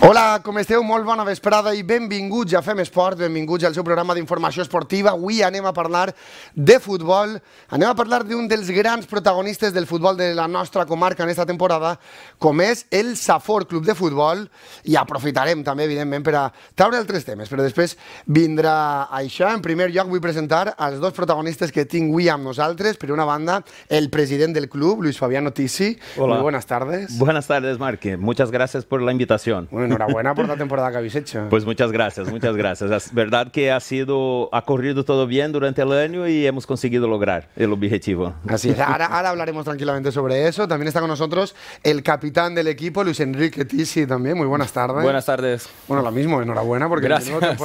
Hola, com esteu? Molt bona vesprada i benvinguts a Fem Esport, benvinguts al seu programa d'informació esportiva. Avui anem a parlar de futbol, anem a parlar d'un dels grans protagonistes del futbol de la nostra comarca en aquesta temporada, com és el Safor Club de Futbol, i aprofitarem també, evidentment, per a treure altres temes, però després vindrà això. En primer lloc vull presentar els dos protagonistes que tinc avui amb nosaltres. Per una banda, el president del club, Luis Fabiano Tisi. Hola. Muy buenas tardes. Buenas tardes, Marque. Muchas gracias por la invitación. Bueno, enhorabuena por la temporada que habéis hecho. Pues muchas gracias, muchas gracias. Es verdad que ha sido, ha corrido todo bien durante el año y hemos conseguido lograr el objetivo. Así es, ahora, hablaremos tranquilamente sobre eso. También está con nosotros el capitán del equipo, Luis Enrique Tisi, también. Muy buenas tardes. Buenas tardes. Bueno, lo mismo, enhorabuena porque gracias. El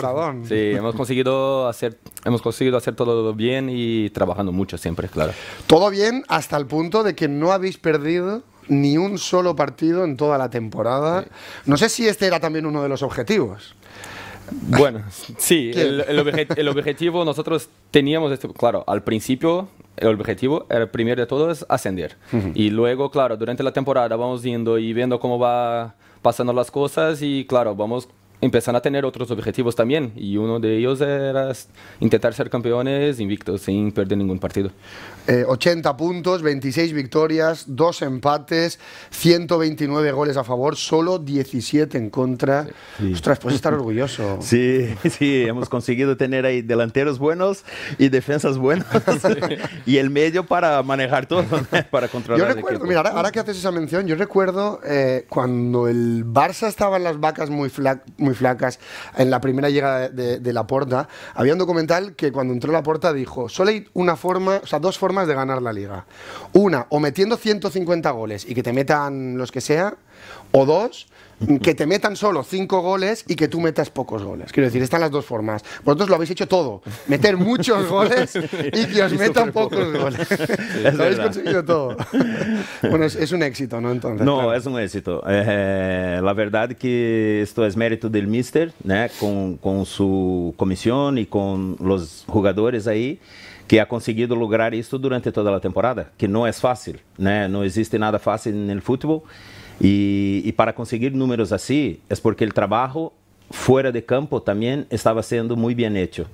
Sí, hemos conseguido hacer, hemos conseguido hacer todo bien y trabajando mucho siempre, claro. Todo bien hasta el punto de que no habéis perdido ni un solo partido en toda la temporada. No sé si este era también uno de los objetivos. Bueno, sí, el, objetivo nosotros teníamos, claro, al principio el objetivo el primero de todos, es ascender. Y luego, claro, durante la temporada vamos viendo y viendo cómo va pasando las cosas y claro, vamos empezaron a tener otros objetivos también y uno de ellos era intentar ser campeones invictos sin perder ningún partido. 80 eh, puntos, 26 victorias, 2 empates, 129 goles a favor, solo 17 en contra. Ostras, puedes estar orgulloso. Sí, sí, hemos conseguido tener ahí delanteros buenos y defensas buenas y el medio para manejar todo, para controlar. Yo recuerdo, mira, ahora, que haces esa mención, yo recuerdo eh, cuando el Barça estaba en las vacas muy, flac, muy flacas. En la primera llegada de, la Porta, había un documental que cuando entró la puerta dijo, solo hay una forma, o sea, dos formas de ganar la liga. Una, o metiendo 150 goles y que te metan los que sea, o dos, que te metan solo cinco goles y que tú metas pocos goles. Quiero decir, están las dos formas. Vosotros lo habéis hecho todo. Meter muchos goles y que os metan pocos goles. lo habéis conseguido todo. bueno, es, un éxito, ¿no? Entonces, no, es un éxito. Eh, eh, la verdad que esto es mérito del míster con, su comisión y con los jugadores ahí. que ha conseguido lograr esto durante toda la temporada, que no es fácil, no existe nada fácil en el fútbol y, para conseguir números así es porque el trabajo fuera de campo también estaba siendo muy bien hecho.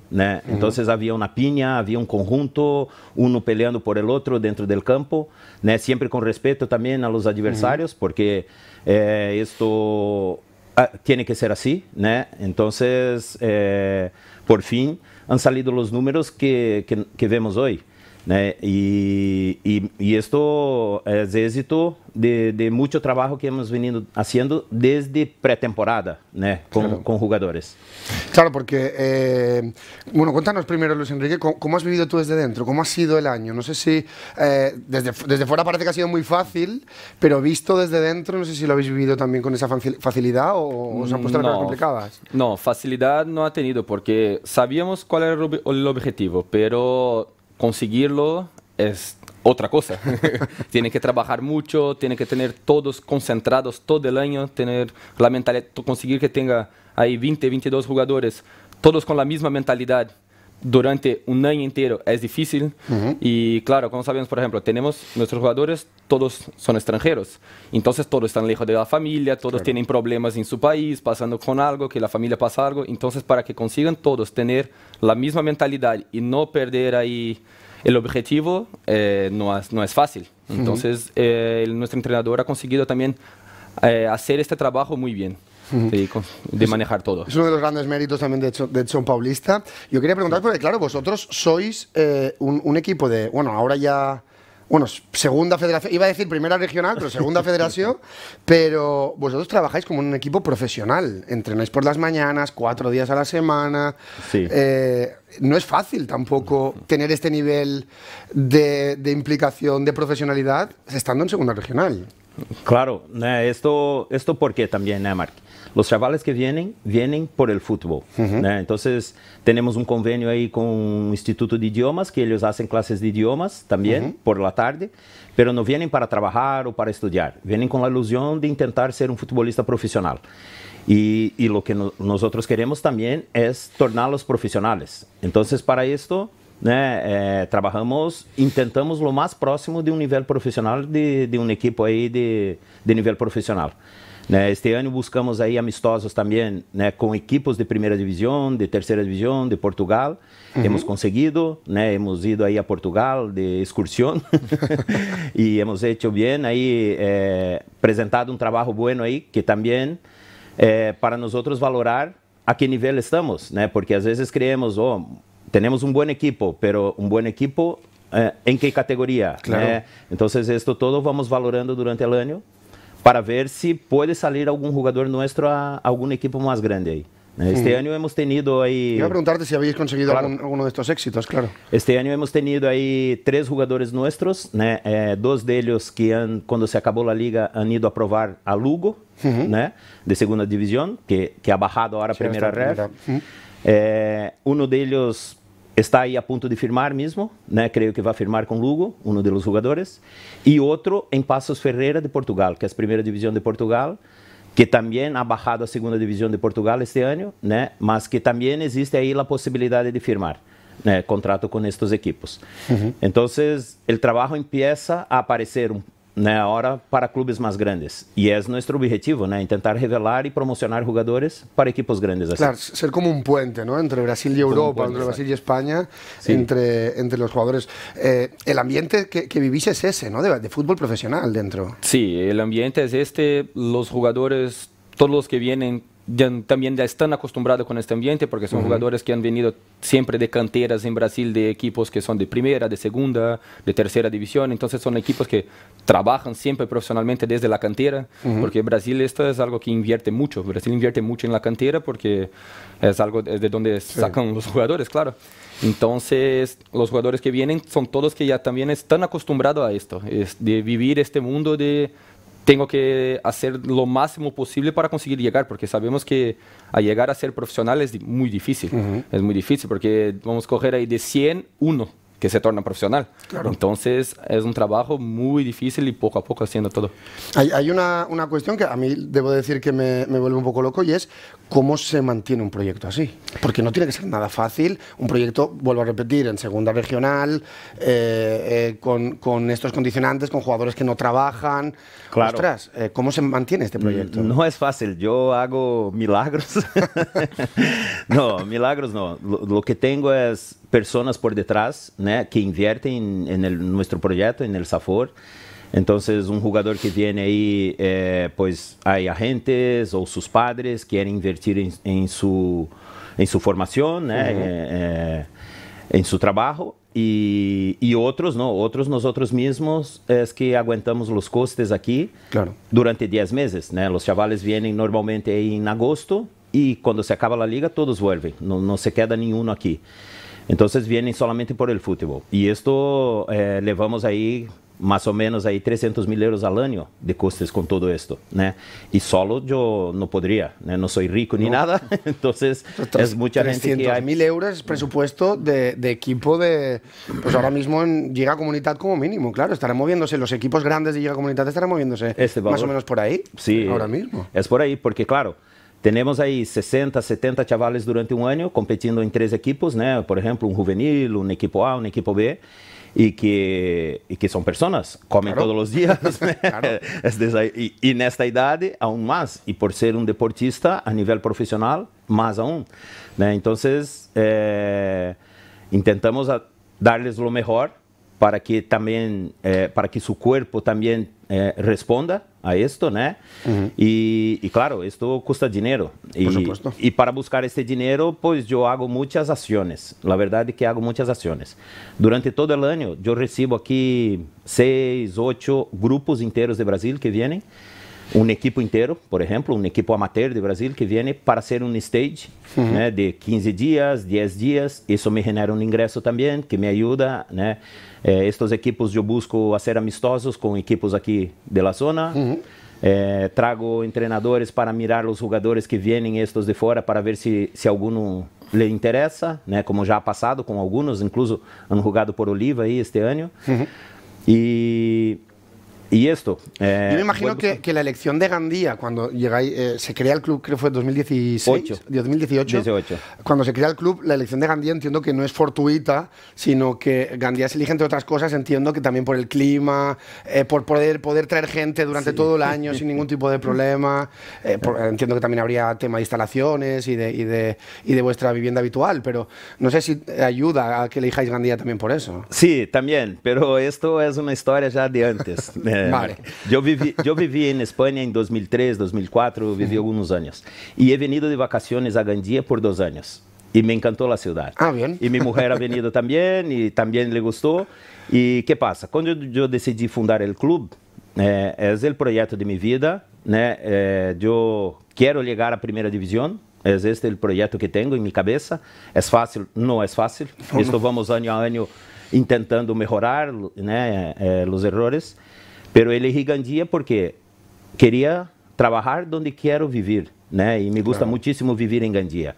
Entonces había una piña, había un conjunto, uno peleando por el otro dentro del campo, siempre con respeto también a los adversarios, porque eh, esto ah, tiene que ser así. Entonces, eh, por fin han salido los números que vemos hoy. ¿eh? Y esto es éxito de, de, mucho trabajo que hemos venido haciendo desde pretemporada ¿eh? con, jugadores. Claro, porque, eh, bueno, cuéntanos primero, Luis Enrique, ¿cómo, has vivido tú desde dentro? ¿Cómo ha sido el año? No sé si, desde, desde fuera parece que ha sido muy fácil, pero visto desde dentro, no sé si lo habéis vivido también con esa facilidad o os han puesto las complicadas. No, facilidad no ha tenido, porque sabíamos cuál era el objetivo, pero conseguirlo es otra cosa. Tiene que trabajar mucho, tiene que tener todos concentrados todo el año, tener la mentalidad, conseguir que tenga ahí 20, 22 jugadores, todos con la misma mentalidad durante un año entero es difícil. Y claro, como sabemos, por ejemplo, tenemos nuestros jugadores, todos son extranjeros. Entonces todos están lejos de la familia, todos tienen problemas en su país, pasando con algo, que la familia pasa algo. Entonces, para que consigan todos tener la misma mentalidad y no perder ahí el objetivo, eh, no, es, no es fácil. Entonces, eh, nuestro entrenador ha conseguido también eh, hacer este trabajo muy bien de manejar todo. Es uno de los grandes méritos también de hecho, de hecho Paulista. Yo quería preguntar, porque claro, vosotros sois eh, un, equipo de, bueno, ahora ya bueno, segunda federación, iba a decir primera regional, pero segunda federación, pero vosotros trabajáis como un equipo profesional, entrenáis por las mañanas, cuatro días a la semana. Eh, no es fácil tampoco tener este nivel de, de, implicación, de profesionalidad, estando en segunda regional. Claro, esto, esto porque también, ¿no, Los chavales que vienen, vienen por el fútbol. Entonces, tenemos un convenio ahí con un instituto de idiomas, que ellos hacen clases de idiomas también por la tarde, pero no vienen para trabajar o para estudiar, vienen con la ilusión de intentar ser un futbolista profesional. Y, lo que nosotros queremos también es tornarlos profesionales. Entonces, para esto, né, é, trabalhamos, tentamos o mais próximo de um nível profissional, de, de uma equipe aí de, de nível profissional. Né, este ano buscamos aí amistosos também né, com equipes de primeira divisão, de terceira divisão, de Portugal. Uhum. Hemos conseguido, né, hemos ido aí a Portugal de excursão e hemos feito bem aí, apresentado é, um trabalho bueno aí, que também é, para nós outros valorar a que nível estamos, né? Porque às vezes creemos, oh, tenemos un buen equipo, pero un buen equipo eh, en qué categoría. Claro. Eh, entonces esto todo vamos valorando durante el año para ver si puede salir algún jugador nuestro a algún equipo más grande ahí. Eh, este año hemos tenido ahí... Iba a preguntarte si habéis conseguido alguno de estos éxitos, claro. Este año hemos tenido ahí tres jugadores nuestros, dos de ellos que cuando se acabó la liga han ido a probar a Lugo, de segunda división, que, que ha bajado ahora a primera red. uno de ellos está aí a ponto de firmar mesmo, né? creio que vai firmar com Lugo, um dos jogadores, e outro em Passos Ferreira de Portugal, que é a primeira divisão de Portugal, que também ha bajado a segunda divisão de Portugal este ano, né? mas que também existe aí a possibilidade de firmar. Né, contrato com estes equipos. Uhum. Então, o trabalho começa a aparecer um, ahora para clubes más grandes. Y e es nuestro objetivo, intentar revelar y e promocionar jugadores para equipos grandes. Claro, ser como un um puente ¿no? entre Brasil y e um Europa, entre Brasil y España, entre, entre los jugadores. Eh, el ambiente que, que, vivís es ese, ¿no? de fútbol profesional dentro. Sí, el ambiente es este, los jugadores, todos los que vienen también ya están acostumbrados con este ambiente porque son jugadores que han venido siempre de canteras en Brasil, de equipos que son de primera, de segunda, de tercera división. Entonces son equipos que trabajan siempre profesionalmente desde la cantera, porque Brasil esto es algo que invierte mucho. Brasil invierte mucho en la cantera porque es algo de donde sacan los jugadores, claro. Entonces, los jugadores que vienen son todos que ya también están acostumbrados a esto, de vivir este mundo de tengo que hacer lo máximo posible para conseguir llegar, porque sabemos que a llegar a ser profesional es muy difícil. Es muy difícil porque vamos a coger ahí de 100, uno que se torna profesional. Entonces es un trabajo muy difícil y poco a poco haciendo todo. Hay, una, una, cuestión que a mí debo decir que me, me, vuelve un poco loco y es ¿Cómo se mantiene un proyecto así? Porque no tiene que ser nada fácil. Un proyecto, vuelvo a repetir, en segunda regional, eh, eh, con, con, estos condicionantes, con jugadores que no trabajan. Claro. Eh, ¿cómo se mantiene este proyecto? No es fácil. Yo hago milagros. no, milagros no. Lo, que tengo es personas por detrás que invierten en, nuestro proyecto, en el SAFOR. Entonces, un jugador que viene ahí, eh, pues hay agentes o sus padres quieren invertir en, su, formación, ¿eh? Eh, en su trabajo. Y, otros no, otros nosotros mismos es que aguantamos los costes aquí durante 10 meses. Los chavales vienen normalmente en agosto y cuando se acaba la liga todos vuelven, no, se queda ninguno aquí. Entonces vienen solamente por el fútbol. Y esto eh, llevamos ahí más o menos aí 300 mil euros al año de costes con todo esto y solo yo no podría no soy rico ni nada, Entonces es muita gente mil euros presupuesto de, equipo de... Pues ahora mismo en Giga Comunidad como mínimo, claro, estarán moviéndose, los equipos grandes de Giga Comunidad estarán moviéndose este más o menos por ahí, sí, ahora mismo. Es por ahí, porque claro... tenemos ahí 60, 70 chavales durante un año competindo en tres equipos, Por ejemplo un juvenil, un equipo A, un equipo B y que, y que son personas, comen todos los días. y, en esta edad aún más, y por ser un deportista a nivel profesional, más aún. Entonces, eh, intentamos darles lo mejor para que también, eh, para que su cuerpo también Eh, responda a esto, né? Uhum. claro, isto custa dinheiro Por supuesto. para buscar este dinheiro, pois eu hago muitas ações. La verdade es é que hago muitas ações. Durante todo o ano, eu recebo aqui seis, oito grupos inteiros de Brasil que vêm um equipo inteiro, por exemplo, um equipo amateur de Brasil que vem para ser um stage uhum. né, de 15 dias, 10 dias. Isso me genera um ingresso também, que me ajuda. Né? Eh, estes equipos eu busco a ser amistosos com equipos aqui da zona. Uhum. Eh, trago treinadores para mirar os jogadores que vêm estes de fora para ver se, se algum lhe interessa, né? como já ha passado com alguns, incluso ano jogado por Oliva aí este ano. Uhum. E Y esto. Yo me eh, imagino que, la elección de Gandía, cuando llegáis, eh, se crea el club, creo que fue en 2018 2018. 18. Cuando se crea el club, la elección de Gandía entiendo que no es fortuita, sino que Gandía se elige entre otras cosas, entiendo que también por el clima, eh, por poder, poder traer gente durante todo el año sin ningún tipo de problema. entiendo que también habría tema de instalaciones y de, y de, y de vuestra vivienda habitual, pero no sé si ayuda a que elijáis Gandía también por eso. Sí, también, pero esto es una historia ya de antes. Eh, yo viví, en España en 2003, 2004, viví algunos años. Y he venido de vacaciones a Gandía por dos años. Y me encantó la ciudad. Ah, y mi mujer ha venido también y también le gustó. ¿Y qué pasa? Cuando yo decidí fundar el club, eh, es el proyecto de mi vida. Né? Eh, yo quiero llegar a primera división. Es este el proyecto que tengo en mi cabeza. ¿Es fácil? No es fácil. Esto vamos año a año intentando mejorar né? los errores. Pero ele Rigandia porque queria trabalhar onde quero viver, né? E me gusta claro. muitíssimo viver em Gandia.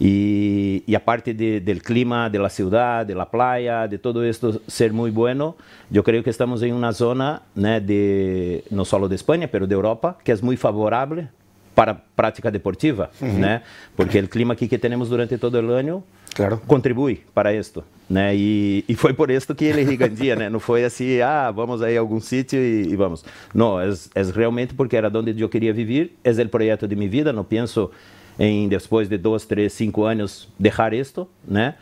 E, e a parte de, del clima, de la ciudad, de la playa, de todo esto ser muito bueno, eu creio que estamos em uma zona, né, de não só de Espanha, pero de Europa, que é muito favorável para a prática deportiva, uhum. né? Porque o clima aqui que temos durante todo o ano claro. contribui para isto. Né? E, e foi por isso que ele gandia, né? Não foi assim, ah, vamos aí a algum sítio e, e, vamos. Não, é, é realmente porque era onde eu queria viver, é o projeto de minha vida, não penso em depois de dois, três, cinco anos deixar isto, né?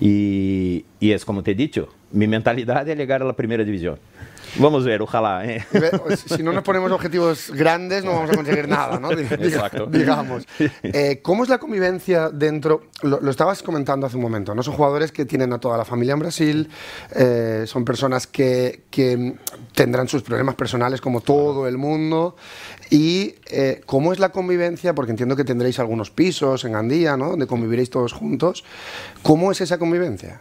E, e é como te dito, minha mentalidade é chegar à primeira divisão. Vamos a ver, ojalá. Eh. Pues, si no nos ponemos objetivos grandes, no vamos a conseguir nada, ¿no? Exacto. Digamos. Eh, ¿Cómo es la convivencia dentro? Lo, estabas comentando hace un momento, ¿no? Son jugadores que tienen a toda la familia en Brasil, eh, son personas que, que, tendrán sus problemas personales como todo el mundo. ¿Y cómo es la convivencia? Porque entiendo que tendréis algunos pisos en Andía, ¿no? Donde conviviréis todos juntos. ¿Cómo es esa convivencia?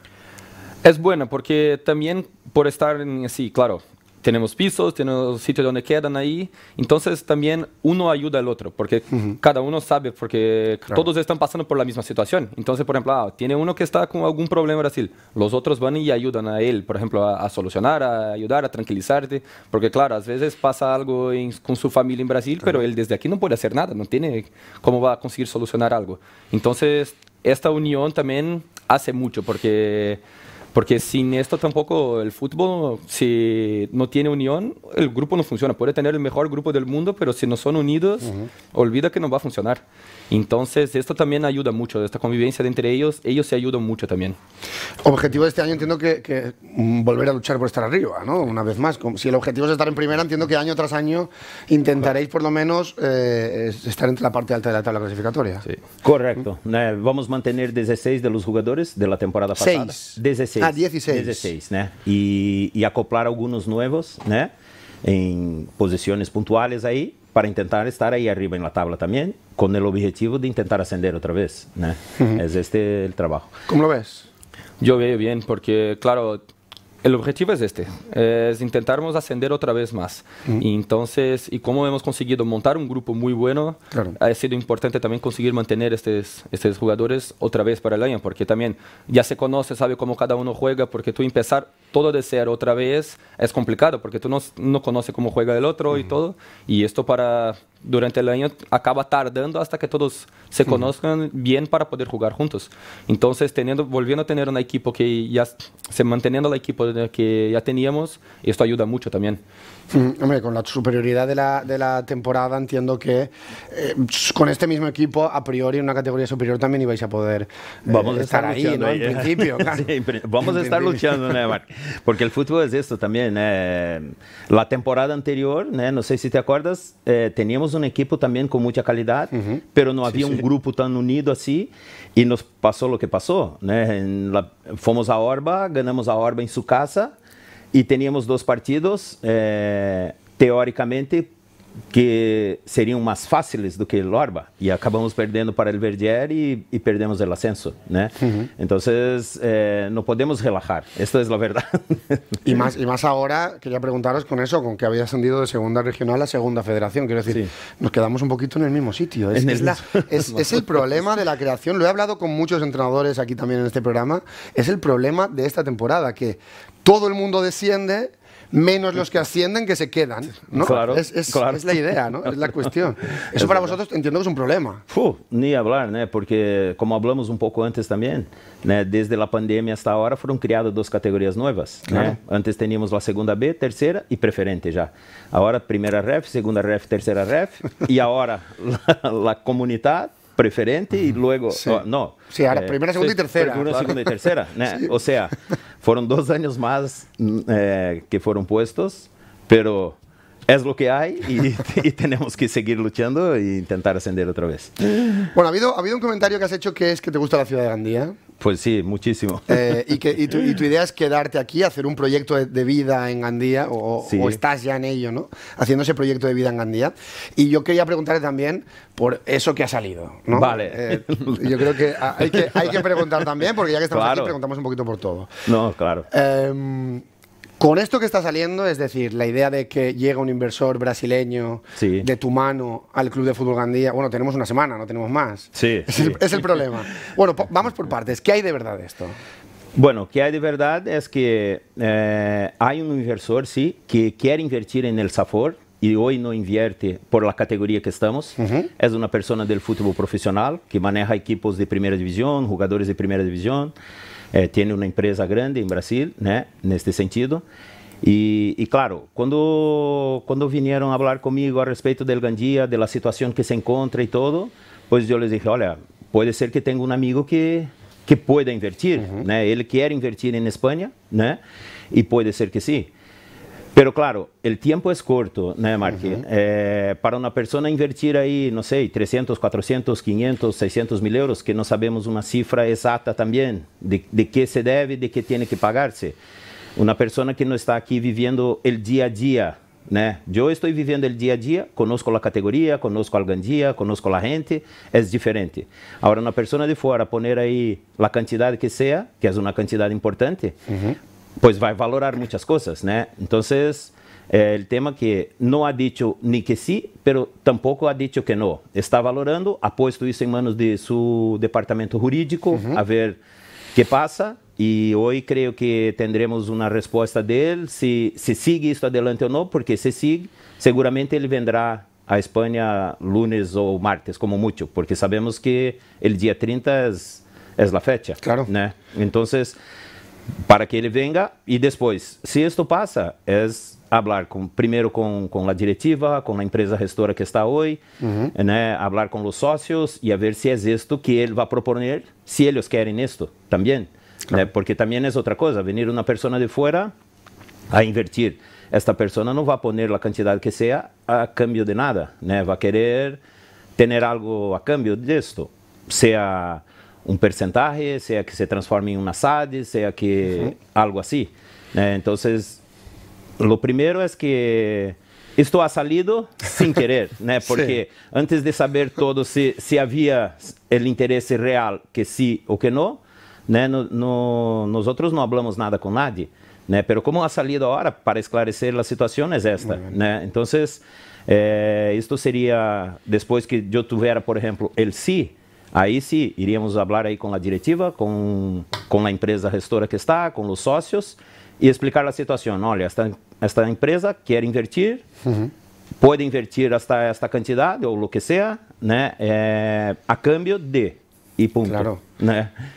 Es buena porque también por estar en, sí, claro, tenemos pisos, tenemos sitios donde quedan ahí. Entonces también uno ayuda al otro, porque cada uno sabe, porque todos están pasando por la misma situación. Entonces, por ejemplo, ah, tiene uno que está con algún problema en Brasil, los otros van y ayudan a él, por ejemplo, a, solucionar, a ayudar, a tranquilizarte, porque claro, a veces pasa algo con su familia en Brasil, pero él desde aquí no puede hacer nada, no tiene cómo va a conseguir solucionar algo. Entonces, esta unión también hace mucho, porque... Porque sin esto tampoco el fútbol, si no tiene unión, el grupo no funciona. Puede tener el mejor grupo del mundo, pero si no son unidos, olvida que no va a funcionar. Entonces, esto también ayuda mucho, esta convivencia entre ellos, ellos se ayudan mucho también. Objetivo de este año entiendo que, volver a luchar por estar arriba, ¿no? Una vez más, si el objetivo es estar en primera, entiendo que año tras año intentaréis por lo menos eh, estar entre la parte alta de la tabla clasificatoria. Sí. Correcto. Eh, vamos a mantener 16 de los jugadores de la temporada pasada. 6. 16. Ah, 16. 16, Y, y acoplar algunos nuevos, ¿no? En posiciones puntuales ahí para intentar estar ahí arriba en la tabla también, con el objetivo de intentar ascender otra vez. Es este el trabajo. ¿Cómo lo ves? Yo veo bien, porque claro, el objetivo es este, es intentarmos ascender otra vez más. Y entonces, y como hemos conseguido montar un grupo muy bueno, ha sido importante también conseguir mantener a estos jugadores otra vez para el año, porque también ya se conoce, sabe cómo cada uno juega, porque tú empezar todo de cero otra vez es complicado, porque tú no, no conoces cómo juega el otro y todo, y esto para durante el año acaba tardando hasta que todos se conozcan bien para poder jugar juntos. Entonces, teniendo, volviendo a tener un equipo que ya se manteniendo el equipo que ya teníamos, esto ayuda mucho también. Mm, hombre, con la superioridad de la, de la temporada entiendo que eh, con este mismo equipo, a priori en una categoría superior también ibais a poder eh, vamos a estar, ahí, En ¿eh? principio, vamos a estar luchando, ¿no, porque el fútbol es esto también. la temporada anterior, no sé si te acuerdas, teníamos tínhamos uma equipe também com muita qualidade, uhum. pero não havia sim, um sim. grupo tão unido assim e nos passou o que passou, né? Fomos à Orba, ganhamos a Orba em sua casa e tínhamos dois partidos eh, teoricamente que serían más fáciles do que Lorba y e acabamos perdiendo para el Verdier y e, e perdemos el ascenso, Entonces eh, no podemos relajar. esto es la verdad. y más ahora quería preguntaros con eso, con que había ascendido de segunda regional a segunda federación. Quiero decir, nos quedamos un poquito en el mismo sitio. es el problema de la creación. Lo he hablado con muchos entrenadores aquí también en este programa. Es el problema de esta temporada que todo el mundo desciende menos los que ascienden que se quedan. ¿no? Claro, es, es, es, la idea, ¿no? es la cuestión. Eso para vosotros entiendo que es un problema. ni hablar, porque como hablamos un poco antes también, desde la pandemia hasta ahora fueron creadas dos categorías nuevas. Antes teníamos la segunda B, tercera y preferente ya. Ahora primera ref, segunda ref, tercera ref y ahora la, comunidad preferente y mm. luego... Sí. Oh, no. ahora eh, primera, segunda y tercera. Primera, segunda y tercera. O sea, fueron dos años más mm, eh, que fueron puestos, pero es lo que hay y, tenemos que seguir luchando e intentar ascender otra vez. Bueno, ha habido, ha habido un comentario que has hecho que es que te gusta la ciudad de Gandía. Pues sí, muchísimo. Eh, y, que, tu, idea es quedarte aquí, hacer un proyecto de, vida en Gandía, o, estás ya en ello, ¿no? Haciendo ese proyecto de vida en Gandía. Y yo quería preguntarle también por eso que ha salido, ¿no? Vale. Eh, yo creo que hay, que preguntar también, porque ya que estamos aquí, preguntamos un poquito por todo. No, claro. Eh, con esto que está saliendo, es decir, la idea de que llega un inversor brasileño de tu mano al Club de Fútbol Gandía, bueno, tenemos una semana, no tenemos más. Sí. Es, El, problema. bueno, vamos por partes. ¿Qué hay de verdad de esto? Bueno, qué hay de verdad es que eh, hay un inversor, sí, que quiere invertir en el SAFOR y hoy no invierte por la categoría que estamos. Es una persona del fútbol profesional que maneja equipos de primera división, jugadores de primera división. é, eh, tem uma empresa grande em Brasil, né, neste sentido. E, e, claro, quando quando vieram falar comigo a respeito do Gandia, da situação que se encontra e tudo, pois eu lhes dije, olha, pode ser que tenha um amigo que que pode invertir, uhum. né? Ele quer invertir em Espanha, né? E pode ser que sim. Pero claro, el tiempo es corto, ¿no, eh, para una persona invertir ahí, no sé, 300, 400, 500, 600 mil euros, que no sabemos una cifra exacta también de, de qué se debe, de qué tiene que pagarse. Una persona que no está aquí viviendo el día a día, ¿no? Yo estoy viviendo el día a día, conozco la categoría, conozco al Gandía, conozco la gente, es diferente. Ahora, una persona de fuera poner ahí la cantidad que sea, que es una cantidad importante, pues va a valorar muchas cosas, ¿no? Entonces, eh, el tema que no ha dicho ni que sí, pero tampoco ha dicho que no. Está valorando, ha puesto eso en manos de su departamento jurídico, uh -huh. a ver qué pasa. E hoje creio que teremos uma resposta dele se se sigue isso adelante ou não, porque se sigue, seguramente ele vendrá à Espanha lunes ou martes, como muito, porque sabemos que o dia 30 é, a fecha. Claro. Né? Então, para que ele venha e depois, se isto passa, é falar com, primeiro com, com a diretiva, com a empresa restaura que está hoje, uhum. né, falar com os sócios e a ver se é isto que ele vai proponer, se eles querem isto também. Né, claro. Né, porque também é outra coisa, vir uma pessoa de fora a invertir. Esta pessoa não vai poner a quantidade que seja a câmbio de nada, né? vai querer ter algo a câmbio disto, seja um percentagem, seja que se transforme em uma SAD, seja que uhum. algo assim. Né? Então, o primeiro é que estou a salido sem querer, né? Porque antes de saber todo se se havia o interesse real que sim ou que não, né? No, no, nós outros não falamos nada com nadie, né? Pero como a salida agora para esclarecer a situação é esta, né? Então, eh, isto seria depois que eu tivesse, por exemplo, ele sim sí, Ahí sí, iríamos hablar aí con la directiva, con con la empresa restora que está, con los socios, y e explicar la situación. Olha, esta, esta empresa quiere invertir, puede invertir hasta esta cantidad o lo que sea, a cambio de... Y e punto. Claro.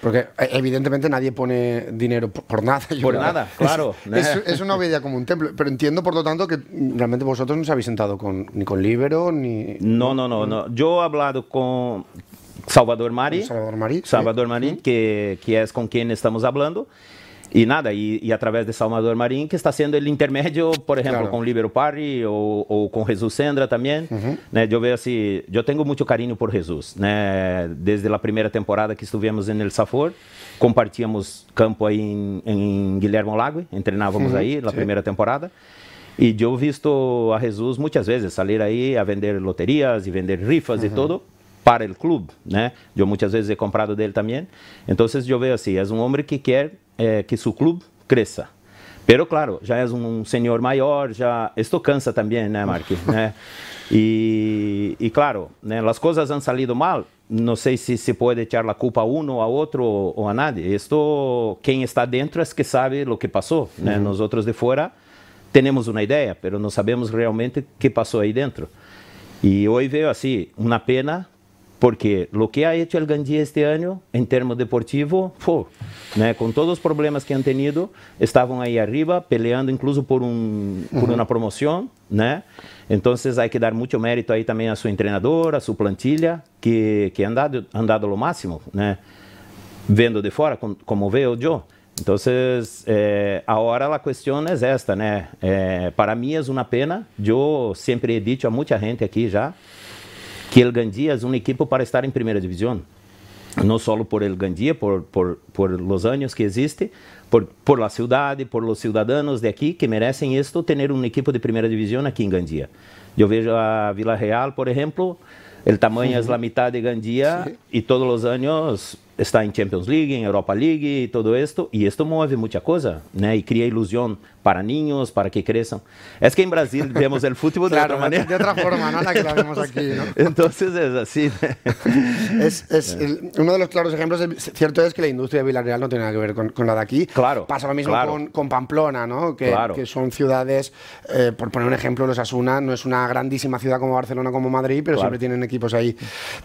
Porque eh, evidentemente nadie pone dinero por, nada. por nada, claro. Es, una obediencia como un templo. Pero entiendo, por lo tanto, que realmente vosotros no os habéis sentado con, ni con Libero, ni... No, no, no. no. Yo he hablado con, Salvador Mari. É, Salvador Mari. Salvador Mari, que, que é com quem estamos falando. E nada, e, e, através de Salvador Marim, que está sendo ele intermédio, por exemplo, claro. com Libero Parry ou, ou, com Jesus Sendra também. Uhum. Né, eu vejo assim, eu tenho muito carinho por Jesus. Né? Desde a primeira temporada que estivemos em El Safor, compartíamos campo aí em, em Guilherme Lago, treinávamos uhum. aí na primeira temporada. E eu visto a Jesus muitas vezes sair aí a vender loterias e vender rifas uhum. e tudo para o clube, né? Eu muitas vezes he comprado dele também. Então, eu vejo assim, é um homem que quer eh, que seu clube cresça. Pero claro, já és um, senhor maior, já estou cansa também, né, Mark? né? E, e, claro, né, as coisas han salido mal. Não sei se se pode echar a culpa a um ou a outro ou a nada. Isto, quem está dentro é que sabe o que passou. Né? Uhum. Nós outros de fora temos uma ideia, pero não sabemos realmente o que passou aí dentro. E hoje veio assim, uma pena porque o que ha hecho el Gandia este ano, em termo deportivo, pô, né, com todos os problemas que han tenido, estavam aí arriba, peleando incluso por, um, por uhum. uma promoção, né? Então, há que dar muito mérito aí também a sua treinadora, a sua plantilha, que, que han dado, han dado o máximo, né? Vendo de fora, com, como veio eu. Então, eh, agora a questão é esta, né? Eh, para mim é uma pena, eu sempre he dicho a muita gente aqui já, que El Gandia é um equipo para estar em primeira divisão. Não só por El Gandia, por, por, por los anos que existe, por, por la cidade, por los cidadãos de aqui que merecem isto, ter um equipo de primeira divisão aqui em Gandia. Eu vejo a Vila Real, por exemplo, o tamanho é a metade de Gandia sí. e todos os anos está en em Champions League, en em Europa League y e todo esto, y e esto mueve mucha cosa, ¿no? Y e cría ilusión para niños, para que crezcan. Es que en em Brasil vemos el fútbol de otra manera. De otra forma, no la que la vemos aquí, ¿no? Entonces es así. es, es uno de los claros ejemplos, cierto es que la industria de Villarreal no tiene nada que ver con, la de aquí. Claro. Pasa lo mismo con, con, Pamplona, ¿no? Que, claro. que son ciudades, eh, por poner un ejemplo, los Asuna no es una grandísima ciudad como Barcelona, como Madrid, pero siempre tienen equipos ahí.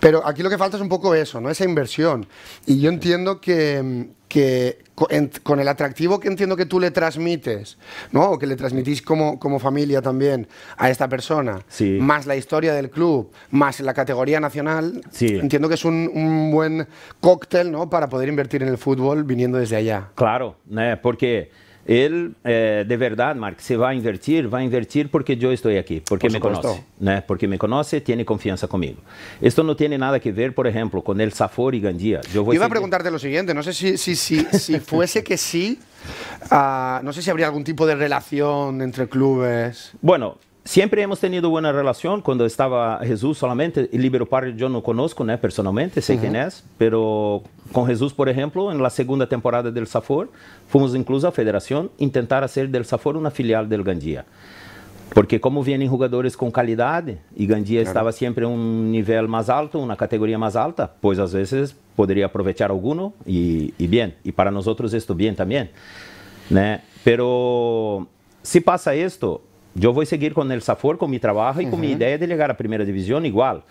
Pero aquí lo que falta es un poco eso, ¿no? Esa inversión. Y yo entiendo que, que con el atractivo que entiendo que tú le transmites, ¿no? O que le transmitís como, como familia también a esta persona, más la historia del club, más la categoría nacional, entiendo que es un, un, buen cóctel, ¿no? Para poder invertir en el fútbol viniendo desde allá. Claro, eh, porque... Él, eh, de verdad, Mark, se a invertir, a invertir porque yo estoy aquí, porque me conoce, Porque me conoce, tiene confianza conmigo. Esto no tiene nada que ver, por ejemplo, con el Safori Gandía. Yo voy a preguntarte lo siguiente, no sé si, si, si, fuese que sí, ah, no sé si habría algún tipo de relación entre clubes. Bueno, Siempre hemos tenido buena relación cuando estaba Jesús solamente, el libero padre yo no conozco personalmente, sé quién es, pero con Jesús, por ejemplo, en la segunda temporada del Safor, fuimos incluso a Federación intentar hacer del Safor una filial del Gandía. Porque como vienen jugadores con calidad y Gandía estaba siempre en un nivel más alto, una categoría más alta, pues a veces podría aprovechar alguno y, bien. Y para nosotros esto bien también. Pero si pasa esto, yo voy a seguir con el SAFOR, con mi trabajo y con mi idea de llegar a Primera División igual.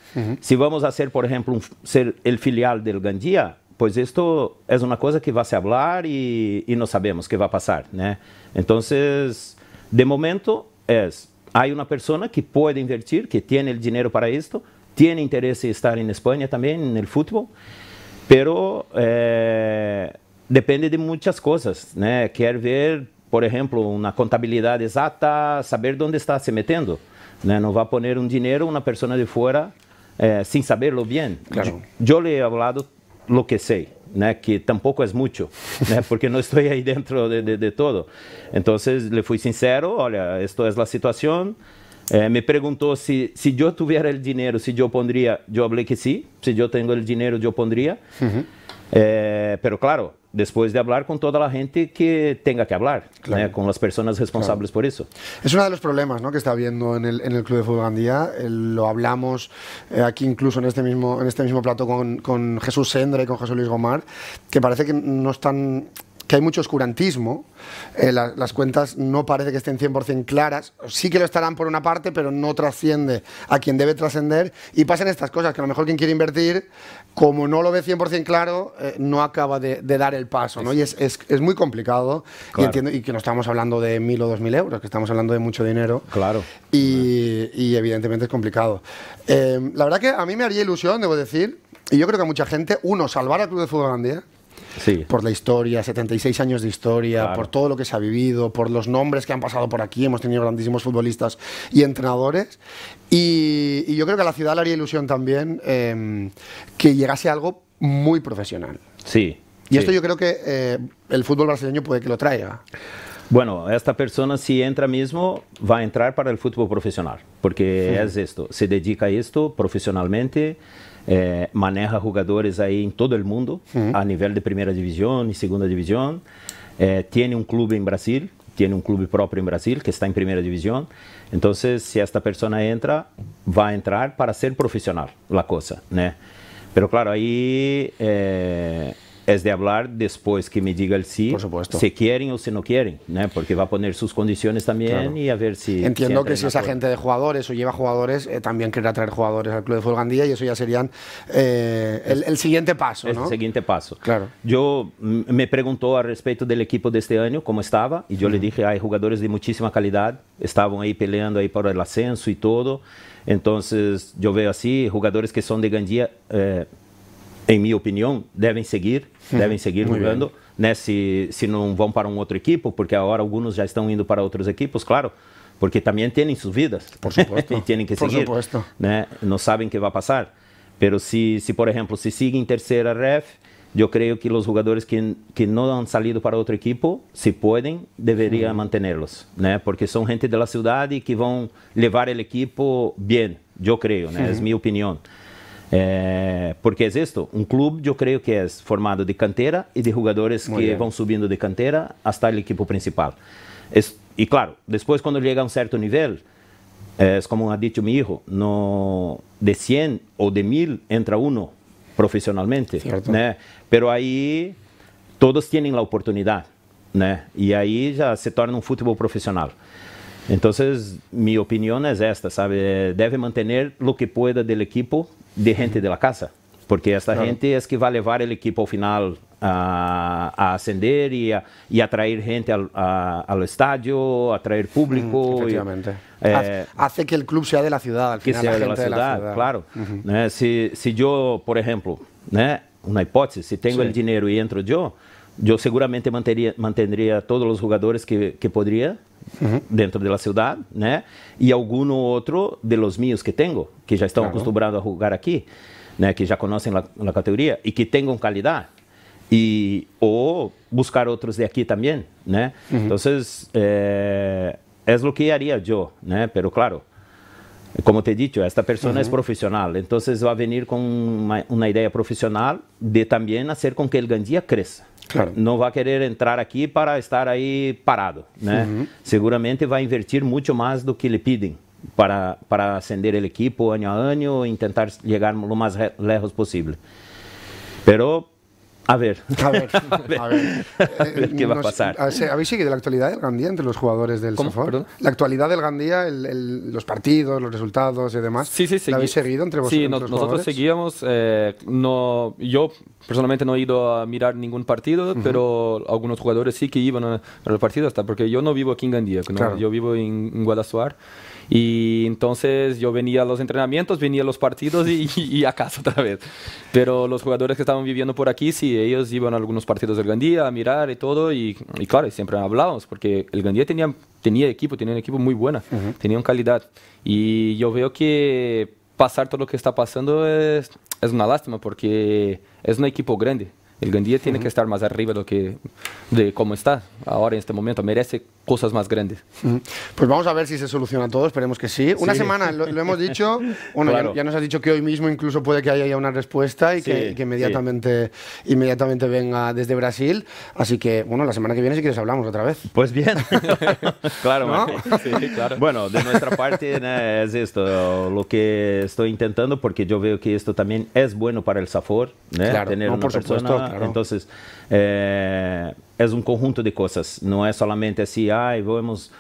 Si vamos a ser, por ejemplo, ser el filial del Gandía, pues esto es una cosa que va a se hablar y, no sabemos qué va a pasar. ¿no? Entonces, de momento es, hay una persona que puede invertir, que tiene el dinero para esto, tiene interés en estar en España también, en el fútbol, pero eh, depende de muchas cosas. né Quiere ver por exemplo na contabilidade exata saber dónde está se metendo né não va pôr um dinheiro uma pessoa de fora eh, sem sin saberlo bem. Claro. eu lhe he hablado lo que sei né que tampouco é muito né porque não estou aí dentro de, de, de, todo. Então, ele fui sincero, olha esta é a situação Eh, me perguntou si, si tivesse o dinheiro, se si eu pondria eu hablé que sí, si eu tengo o dinheiro, eu pondria. Uh -huh. Eh, pero claro, después de hablar con toda la gente que tenga que hablar, con las personas responsables por eso. Es uno de los problemas que está habiendo en el, Club de Fútbol Gandía. Eh, lo hablamos eh, aquí incluso en este mismo, en este mismo plato con, Jesús Sendra y con Jesús Luis Gomar, que parece que no están que hay mucho oscurantismo, eh, las cuentas no parece que estén 100% claras, sí que lo estarán por una parte, pero no trasciende a quien debe trascender y pasan estas cosas, que a lo mejor quien quiere invertir, como no lo ve 100% claro, eh, no acaba de, dar el paso, ¿no? Y es, muy complicado y, entiendo, y que no estamos hablando de mil o 2.000 euros, que estamos hablando de mucho dinero. Claro. Y, evidentemente es complicado. Eh, la verdad que a mí me haría ilusión, debo decir, y yo creo que a mucha gente, uno, salvar al Club de Fútbol Andía, por la historia, 76 años de historia, por todo lo que se ha vivido, por los nombres que han pasado por aquí. Hemos tenido grandísimos futbolistas y entrenadores. Y, yo creo que a la ciudad le haría ilusión también em, que llegase algo muy profesional. Sí. Y esto yo creo que eh, el fútbol brasileño puede que lo traiga. Bueno, esta persona si entra mismo va a entrar para el fútbol profesional, porque es esto, se dedica a esto profesionalmente. eh, maneja jogadores aí em todo o mundo, uhum. a nível de primeira divisão e segunda divisão é, Eh, um clube em Brasil, tem um clube próprio em Brasil que está em primeira divisão então se esta pessoa entra, vai entrar para ser profissional la coisa né mas claro, aí eh, es de hablar después que me diga el sí, si quieren o si no quieren, ¿no? porque va a poner sus condiciones también y a ver si... Entiendo que si esa agente de jugadores o lleva jugadores, eh, también querrá traer jugadores al Club de Fútbol Gandía y eso ya sería eh, el, siguiente paso. ¿no? El siguiente paso. Claro. Yo mm, me preguntó al respecto del equipo de este año, cómo estaba, y yo le mm. dije, hay jugadores de muchísima calidad, estaban ahí peleando ahí por el ascenso y todo, entonces yo veo así, jugadores que son de Gandía, eh, en mi opinión, deben seguir devem seguir jogando. Né, se, se não vão para um outro equipo, porque agora alguns já estão indo para outros equipos, claro, porque também têm suas vidas. Por supuesto. e têm que por seguir. Supuesto. Né? Não sabem o que vai passar. Mas se, se, por exemplo, se seguem em terceira ref, eu creio que os jogadores que, que não han salido para outro equipo, se podem, deveriam uhum. mantê-los, né? Porque são gente da cidade que vão levar o equipo bem, eu creio, né? É a minha opinião. porque es esto un um club yo creo que es formado de cantera y e de jugadores que van subiendo de cantera hasta el equipo principal. y e claro, después cuando llega a un um cierto nivel, es como ha dicho mi hijo, no, de 100 o de 1000 entra uno profesionalmente Pero ahí todos tienen la oportunidad y ahí ya se torna un um fútbol profesional entonces mi opinión es esta, sabe? mantener mantener lo que pueda del equipo de gente da casa, porque esta claro. gente é que vai levar a equipo ao final a, a ascender e, a, atrair gente al, a, al estadio, atraer mm, público. Mm, efectivamente. Y, eh, hace, que el club sea de la ciudad, al final. Que sea la gente de, la ciudad, de la ciudad, claro. Uh eh, -huh. né? si, si yo, por ejemplo, né, una hipótesis, si tengo sí. el dinero y entro yo, yo seguramente manteria mantendría todos los jugadores que, que podría Uhum. dentro da de cidade, né? E algum outro de los míos que tenho, que já estão claro. acostumados a jogar aqui, né? Que já conhecem a categoria e que tenham qualidade e ou buscar outros de aqui também, né? Então, é, é o que faria eu, né? Pero claro, como te dicho, esta pessoa uhum. é profissional, então vai vir com uma, uma ideia profissional de também fazer com que o Gandia cresça. Claro. Não vai querer entrar aqui para estar aí parado, né? Uhum. Seguramente vai investir muito mais do que lhe pedem para para ascender o equipo ano a ano e tentar chegar o mais lejos possível. Pero A ver. A ver. A ver. Eh, ¿Qué va a pasar? ¿Habéis seguido la actualidad del Gandía entre los jugadores del Sofor. La actualidad del Gandía, los partidos, los resultados y demás. Sí, sí, ¿La habéis seguido entre vosotros? Sí, nosotros seguíamos. Eh, no, yo personalmente no he ido a mirar ningún partido, pero algunos jugadores sí que iban a, los partidos, hasta porque yo no vivo aquí en Gandía, yo vivo en, en Guadalajara. Y entonces yo venía a los entrenamientos, venía a los partidos y, y, a casa otra vez. Pero los jugadores que estaban viviendo por aquí, sí, ellos iban a algunos partidos del Gandía a mirar y todo. Y, claro, siempre hablábamos, porque el Gandía tenía, tenía equipo, tenía un equipo muy bueno, tenían calidad. Y yo veo que pasar todo lo que está pasando es una lástima, porque es un equipo grande. El Gandía tiene que estar más arriba de, lo que, de cómo está ahora en este momento. Merece cosas más grandes. Pues vamos a ver si se soluciona todo, esperemos que sí. Una semana, lo, hemos dicho. Bueno, ya, nos has dicho que hoy mismo incluso puede que haya una respuesta y, que, inmediatamente, inmediatamente venga desde Brasil. Así que, bueno, la semana que viene si les hablamos otra vez. Pues bien. claro, ¿No? claro, Bueno, de nuestra parte es esto, lo que estoy intentando porque yo veo que esto también es bueno para el Safor, ¿eh? tener un presupuesto. Entonces, eh, es un conjunto de cosas, no es solamente así, ay, vamos...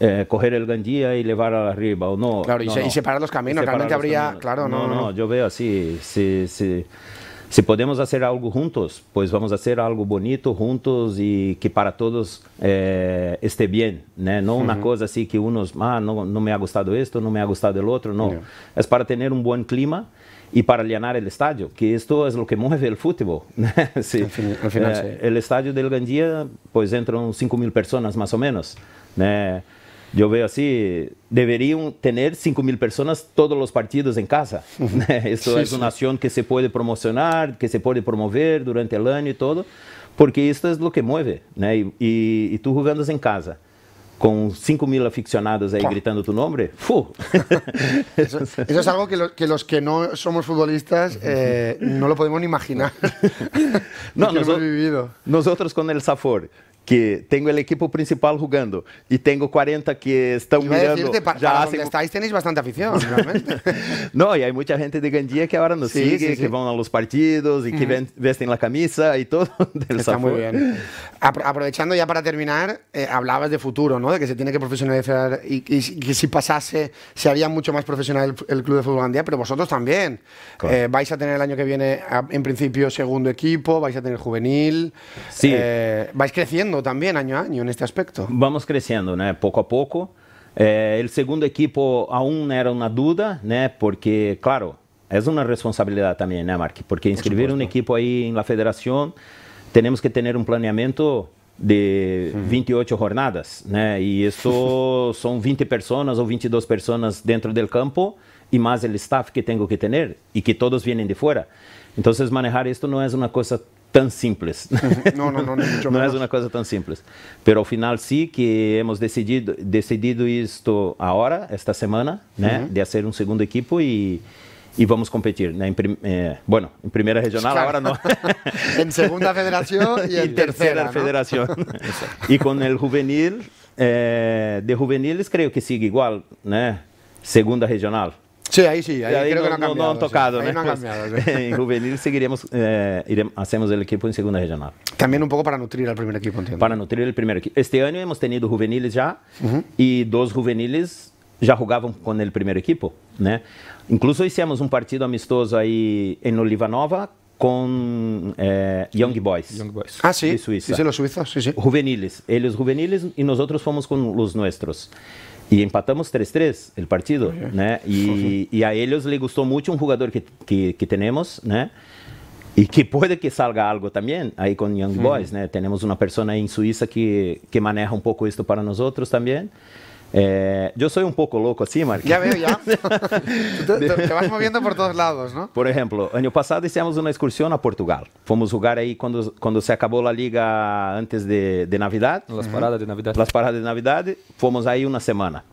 Eh, coger el Gandía y llevar arriba o no. Claro, y, separar los caminos, realmente habría, claro, no, no, no, yo veo así, si, si, podemos hacer algo juntos, pues vamos a hacer algo bonito juntos y que para todos eh, esté bien, ¿no? no una cosa así que unos, ah, no, no me ha gustado esto, no me ha gustado el otro, no, es para tener un buen clima y para llenar el estadio, que esto es lo que mueve el fútbol. sí. al final, al final, eh, sí. El estadio del Gandía, pues entran 5.000 personas más o menos. Eh, yo veo así, deberían tener 5.000 personas todos los partidos en casa. esto sí, es una acción que se puede promocionar, que se puede promover durante el año y todo, porque esto es lo que mueve. Y, y, y tú jugando en casa. con 5.000 aficionados ahí gritando tu nombre, ¡fu! Eso, es algo que, los que no somos futbolistas eh, no lo podemos ni imaginar. no, nosotros, hemos vivido. nosotros con el Safor que tengo el equipo principal jugando y tengo 40 que están mirando. ya donde estáis tenéis bastante afición, no, y hay mucha gente de Gandía que ahora nos sigue, que van a los partidos y que vesten la camisa y todo. Está muy bien. Aprovechando ya para terminar, eh, hablabas de futuro, ¿no? De que se tiene que profesionalizar y, que si pasase se haría mucho más profesional el, Club de Fútbol Gandía, pero vosotros también. Eh, vais a tener el año que viene, en principio, segundo equipo, vais a tener juvenil, eh, vais creciendo también año a año en este aspecto. Vamos creciendo, ¿no? Poco a poco. Eh, el segundo equipo aún era una duda, ¿no? Porque, claro, es una responsabilidad también, ¿no, Mark? Porque inscribir un equipo ahí en la federación, tenemos que tener un planeamiento de 28 jornadas, y Y son 20 personas o 22 personas dentro del campo y más el staff que tengo que tener, y que todos vienen de fuera. Entonces manejar esto no es una cosa tan simples. Uhum. Não, no, no, no es una cosa tan final sim que hemos decidido, decidido esto ahora, esta semana, né, uh de fazer um segundo equipo e e vamos competir. Né, en eh, bueno, em primeira regional claro. não, em segunda federación e en y tercera, tercera federación. y el juvenil, eh, de juveniles creio que sigue igual, né, segunda regional. Sí, ahí sí, ahí, creo no, que no, cambiado, no han tocado, ¿no? en juvenil seguiremos, eh, hacemos el equipo en segunda regional. También un poco para nutrir al primer equipo, Para nutrir el primer equipo. Este año hemos tenido juveniles ya y dos juveniles ya jugaban con el primer equipo, ¿no? Incluso hicimos un partido amistoso ahí en Olivanova con eh, Young, Boys Young Boys. Ah, sí. De Suiza. los suizos, sí, sí. Juveniles. Ellos juveniles y nosotros fuimos con los nuestros. Y empatamos 3-3 el partido, y a ellos les gustó mucho un jugador que, que, y que puede que salga algo también ahí con Young Boys, tenemos una persona persona Suiza que, que maneja un poco esto para nosotros también. Eh, yo soy un poco loco así, Marquinhos. Ya veo, ya. te, vas moviendo por todos lados, ¿no? Por ejemplo, año pasado hicimos una excursión a Portugal. Fuimos a jugar ahí cuando, cuando se acabó la liga antes de, Navidad. Las paradas de Navidad. Las paradas de Navidad. Fuimos ahí una semana.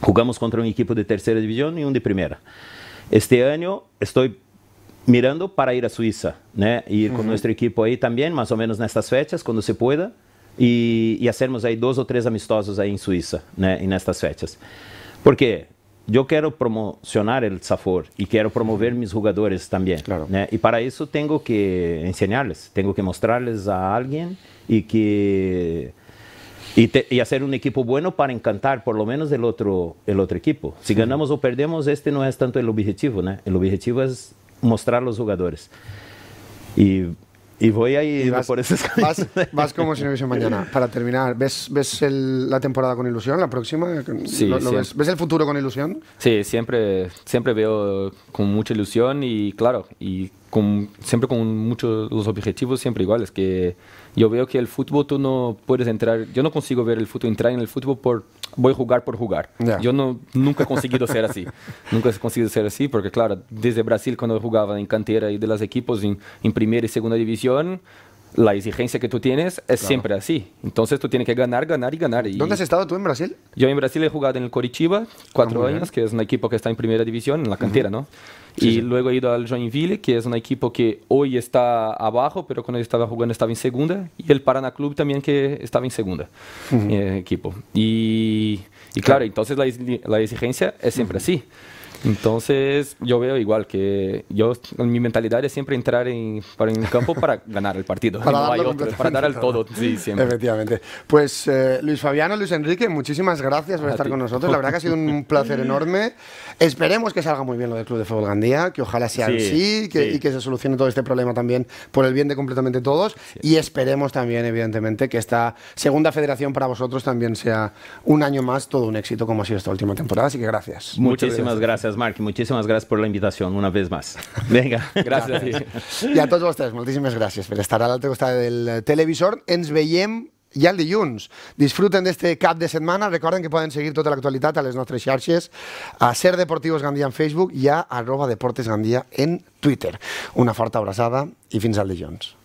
Jugamos contra un equipo de tercera división y un de primera. Este año estoy mirando para ir a Suiza, ¿no? Ir con nuestro equipo ahí también, más o menos en estas fechas, cuando se pueda y e, e ahí dos o tres amistosos en em Suiza Suiza, né, e fechas. Porque yo quiero promocionar el Safor y e quiero promover mis jugadores también y e para eso tengo que enseñarles, tengo que mostrarles a alguien que y, y, hacer un um equipo bueno para encantar por lo menos el otro, el otro equipo. Si ganamos o perdemos, este no es tanto el objetivo, El objetivo es mostrar los jugadores. Y y voy a ir por esas vas, vas, como si no hubiese mañana. Para terminar, ¿ves, ves la temporada con ilusión, la próxima? ves, el futuro con ilusión? Sí, siempre, siempre veo con mucha ilusión y claro, y siempre con muchos los objetivos siempre iguales, que yo veo que el fútbol tú no puedes entrar, yo no consigo ver el fútbol, entrar en el fútbol por, voy a jugar por jugar. Yo no, nunca he conseguido ser así, nunca he conseguido ser así, porque claro, desde Brasil cuando jugaba en cantera y de los equipos en primera y segunda división, la exigencia que tú tienes es siempre así. Entonces tú tienes que ganar, ganar y ganar. Y ¿Dónde has estado tú en Brasil? Yo en Brasil he jugado en el Coritiba cuatro ah, años, que es un equipo que está en primera división, en la cantera, ¿no? y luego he ido al Joinville, que es un equipo que hoy está abajo, pero cuando estaba jugando estaba en segunda. Y el Paraná Club también, que estaba en segunda eh, equipo. Y, claro, entonces la, exigencia es siempre así. Entonces, yo veo igual que yo, mi mentalidad es siempre entrar en, para, en el campo para ganar el partido. para, no para dar al todo, sí, siempre. Efectivamente. Pues eh, Luis Fabiano, Luis Enrique, muchísimas gracias por estar con nosotros. La verdad que ha sido un placer enorme. Esperemos que salga muy bien lo del Club de Fútbol Gandía, que ojalá sea sí, así y que se solucione todo este problema también por el bien de completamente todos. Y esperemos también, evidentemente, que esta segunda federación para vosotros también sea un año más todo un éxito como ha sido esta última temporada. Así que gracias. Muchísimas gracias gràcies, Marc. Moltíssimes gràcies per la invitació, una vez más. Venga, gràcies. I a tots vostres, moltíssimes gràcies per estar a l'altre costat del televisor. Ens veiem ja el dilluns. Disfruten d'este cap de setmana. Recorden que poden seguir tota l'actualitat a les nostres xarxes, a Ser Deportivos Gandia en Facebook i a arroba Deportes Gandia en Twitter. Una forta abraçada i fins al dilluns.